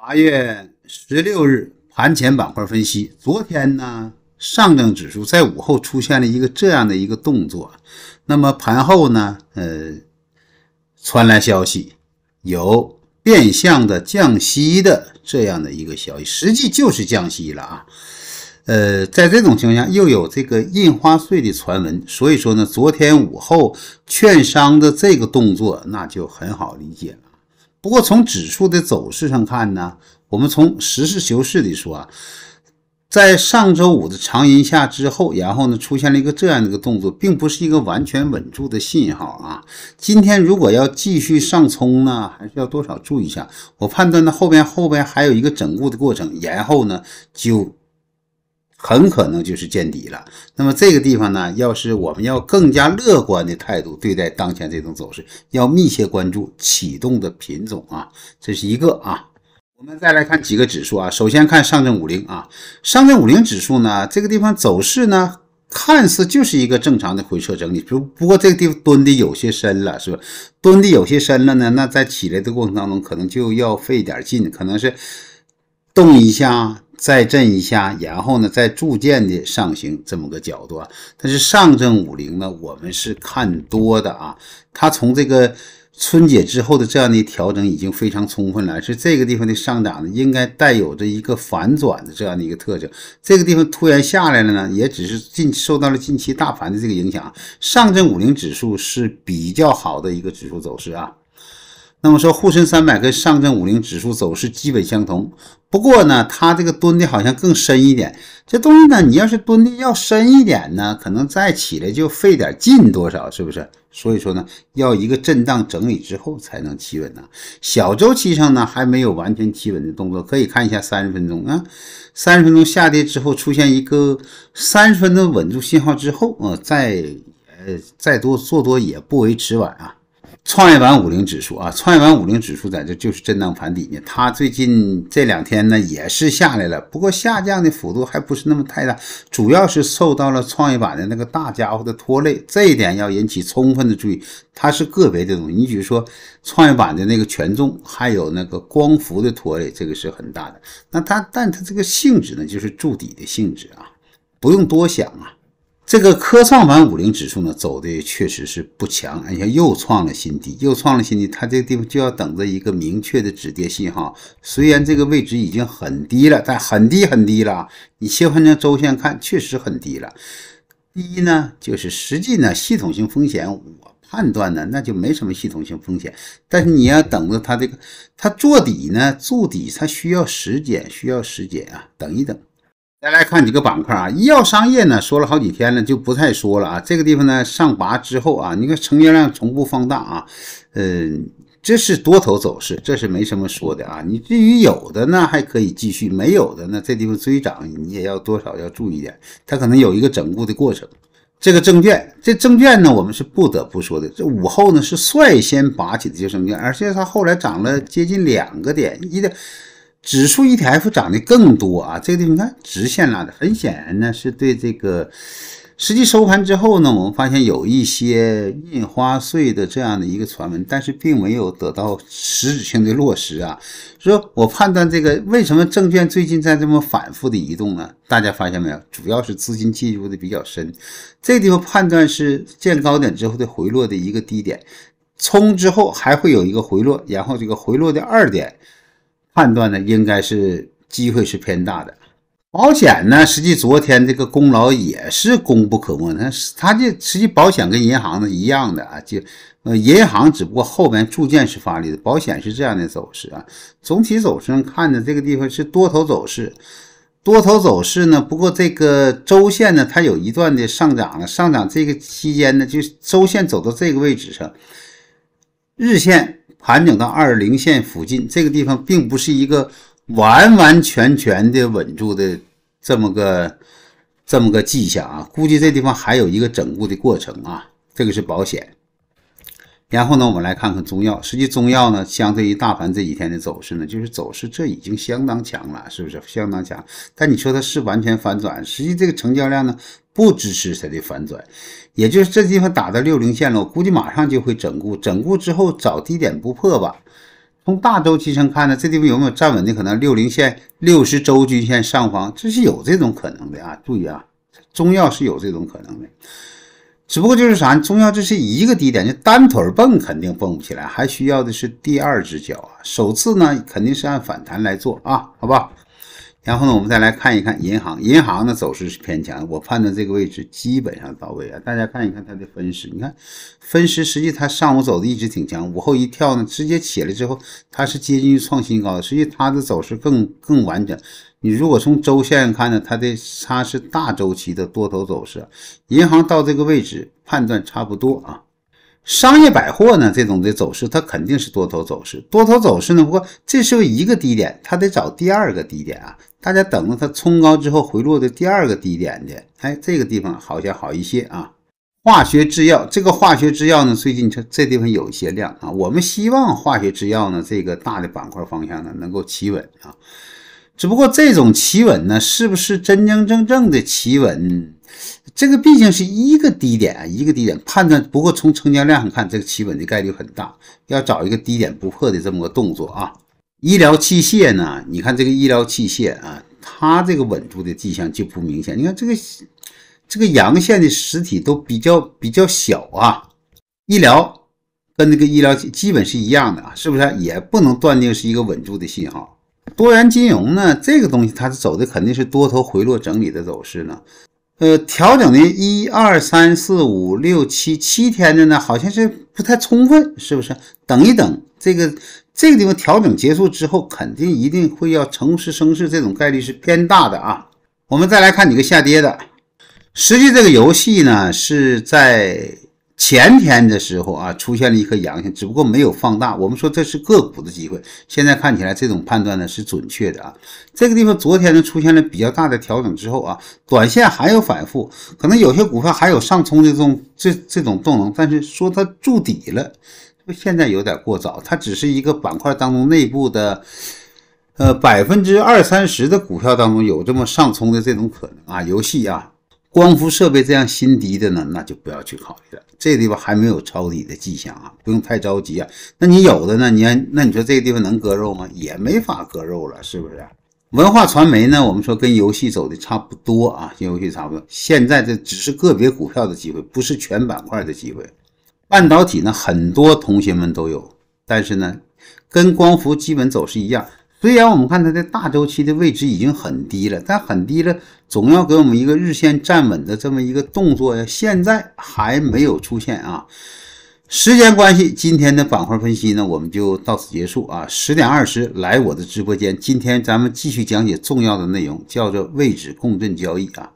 八月十六日盘前板块分析。昨天呢，上证指数在午后出现了一个这样的一个动作。那么盘后呢，呃，传来消息，有变相的降息的这样的一个消息，实际就是降息了啊。呃，在这种情况下，又有这个印花税的传闻，所以说呢，昨天午后券商的这个动作，那就很好理解了。不过从指数的走势上看呢，我们从实事求是地说啊，在上周五的长阴下之后，然后呢出现了一个这样的一个动作，并不是一个完全稳住的信号啊。今天如果要继续上冲呢，还是要多少注意一下。我判断呢后边后边还有一个整固的过程，然后呢就。很可能就是见底了。那么这个地方呢，要是我们要更加乐观的态度对待当前这种走势，要密切关注启动的品种啊，这是一个啊。我们再来看几个指数啊，首先看上证五零啊，上证五零指数呢，这个地方走势呢，看似就是一个正常的回撤整理，不不过这个地方蹲的有些深了，是吧？蹲的有些深了呢，那在起来的过程当中，可能就要费点劲，可能是。动一下，再震一下，然后呢，再逐渐的上行这么个角度。啊。但是上证五零呢，我们是看多的啊。它从这个春节之后的这样的调整已经非常充分了，是这个地方的上涨呢，应该带有着一个反转的这样的一个特征。这个地方突然下来了呢，也只是近受到了近期大盘的这个影响。上证五零指数是比较好的一个指数走势啊。那么说，沪深三百跟上证五零指数走势基本相同，不过呢，它这个蹲的好像更深一点。这东西呢，你要是蹲的要深一点呢，可能再起来就费点劲多少，是不是？所以说呢，要一个震荡整理之后才能企稳呢。小周期上呢，还没有完全企稳的动作，可以看一下三十分钟啊。三十分钟下跌之后出现一个三十分钟稳住信号之后啊，再呃再多做多也不为迟晚啊。创业板五零指数啊，创业板五零指数在这就是震荡盘底呢。它最近这两天呢也是下来了，不过下降的幅度还不是那么太大，主要是受到了创业板的那个大家伙的拖累。这一点要引起充分的注意。它是个别的东西，你比如说创业板的那个权重，还有那个光伏的拖累，这个是很大的。那它但它这个性质呢，就是筑底的性质啊，不用多想啊。这个科创板五零指数呢，走的确实是不强，而且又创了新低，又创了新低，它这个地方就要等着一个明确的止跌信号。虽然这个位置已经很低了，但很低很低了。你切换成周线看，确实很低了。第一呢，就是实际呢，系统性风险我判断呢，那就没什么系统性风险。但是你要等着它这个，它做底呢，筑底它需要时间，需要时间啊，等一等。再来看几个板块啊，医药商业呢说了好几天了，就不太说了啊。这个地方呢上拔之后啊，你看成交量从不放大啊，呃，这是多头走势，这是没什么说的啊。你至于有的呢还可以继续，没有的呢这地方追涨你也要多少要注意点，它可能有一个整固的过程。这个证券，这证券呢，我们是不得不说的。这午后呢是率先拔起的，这证券，而且它后来涨了接近两个点一点。指数 ETF 涨得更多啊！这个地方你看直线拉的，很显然呢是对这个实际收盘之后呢，我们发现有一些印花税的这样的一个传闻，但是并没有得到实质性的落实啊。说我判断这个为什么证券最近在这么反复的移动呢？大家发现没有？主要是资金介入的比较深。这地方判断是见高点之后的回落的一个低点，冲之后还会有一个回落，然后这个回落的二点。判断呢，应该是机会是偏大的。保险呢，实际昨天这个功劳也是功不可没。它它这实际保险跟银行呢一样的啊，就呃银行只不过后边逐渐是发力的，保险是这样的走势啊。总体走势上看呢，这个地方是多头走势，多头走势呢，不过这个周线呢，它有一段的上涨了，上涨这个期间呢，就周线走到这个位置上，日线。盘整到二零线附近，这个地方并不是一个完完全全的稳住的这么个这么个迹象啊，估计这地方还有一个整固的过程啊，这个是保险。然后呢，我们来看看中药。实际中药呢，相对于大盘这几天的走势呢，就是走势这已经相当强了，是不是相当强？但你说它是完全反转，实际这个成交量呢？不支持它的反转，也就是这地方打到六零线了，我估计马上就会整固。整固之后找低点不破吧？从大周期上看呢，这地方有没有站稳的可能？六零线、六十周均线上方，这是有这种可能的啊！注意啊，中药是有这种可能的，只不过就是啥，中药这是一个低点，就单腿蹦肯定蹦不起来，还需要的是第二只脚啊。首次呢，肯定是按反弹来做啊，好吧？然后呢，我们再来看一看银行，银行的走势是偏强，我判断这个位置基本上到位啊。大家看一看它的分时，你看分时，实际它上午走的一直挺强，午后一跳呢，直接起来之后，它是接近于创新高的，实际它的走势更更完整。你如果从周线看呢，它的它是大周期的多头走势，银行到这个位置判断差不多啊。商业百货呢，这种的走势，它肯定是多头走势。多头走势呢，不过这时候一个低点，它得找第二个低点啊。大家等着它冲高之后回落的第二个低点的，哎，这个地方好像好一些啊。化学制药这个化学制药呢，最近这这地方有一些量啊。我们希望化学制药呢这个大的板块方向呢能够企稳啊。只不过这种企稳呢，是不是真真正正的企稳？这个毕竟是一个低点，一个低点判断。不过从成交量上看，这个企稳的概率很大。要找一个低点不破的这么个动作啊。医疗器械呢？你看这个医疗器械啊，它这个稳住的迹象就不明显。你看这个这个阳线的实体都比较比较小啊。医疗跟那个医疗基本是一样的啊，是不是？也不能断定是一个稳住的信号。多元金融呢？这个东西它走的肯定是多头回落整理的走势呢。呃，调整的一二三四五六七七天的呢，好像是不太充分，是不是？等一等，这个这个地方调整结束之后，肯定一定会要重拾升势，这种概率是偏大的啊。我们再来看几个下跌的，实际这个游戏呢是在。前天的时候啊，出现了一颗阳线，只不过没有放大。我们说这是个股的机会，现在看起来这种判断呢是准确的啊。这个地方昨天呢出现了比较大的调整之后啊，短线还有反复，可能有些股票还有上冲的这种这这种动能，但是说它筑底了，不现在有点过早，它只是一个板块当中内部的，呃百分之二三十的股票当中有这么上冲的这种可能啊，游戏啊。光伏设备这样新低的呢，那就不要去考虑了。这地方还没有抄底的迹象啊，不用太着急啊。那你有的呢，你那你说这个地方能割肉吗？也没法割肉了，是不是？文化传媒呢，我们说跟游戏走的差不多啊，跟游戏差不多。现在这只是个别股票的机会，不是全板块的机会。半导体呢，很多同学们都有，但是呢，跟光伏基本走势一样。虽然我们看它的大周期的位置已经很低了，但很低了，总要给我们一个日线站稳的这么一个动作呀，现在还没有出现啊。时间关系，今天的板块分析呢，我们就到此结束啊。十点二十来我的直播间，今天咱们继续讲解重要的内容，叫做位置共振交易啊。